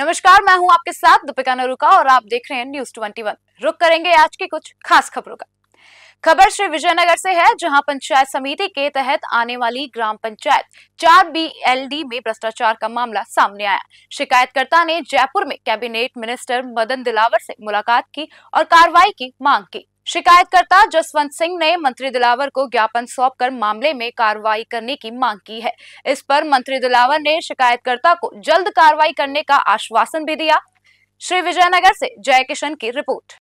नमस्कार मैं हूं आपके साथ दीपिका नरुका और आप देख रहे हैं न्यूज 21 रुक करेंगे आज की कुछ खास खबरों का खबर श्री विजयनगर से है जहां पंचायत समिति के तहत आने वाली ग्राम पंचायत चार बी में भ्रष्टाचार का मामला सामने आया शिकायतकर्ता ने जयपुर में कैबिनेट मिनिस्टर मदन दिलावर से मुलाकात की और कार्रवाई की मांग की शिकायतकर्ता जसवंत सिंह ने मंत्री दिलावर को ज्ञापन सौंपकर मामले में कार्रवाई करने की मांग की है इस पर मंत्री दिलावर ने शिकायतकर्ता को जल्द कार्रवाई करने का आश्वासन भी दिया श्री विजयनगर से जयकिशन की रिपोर्ट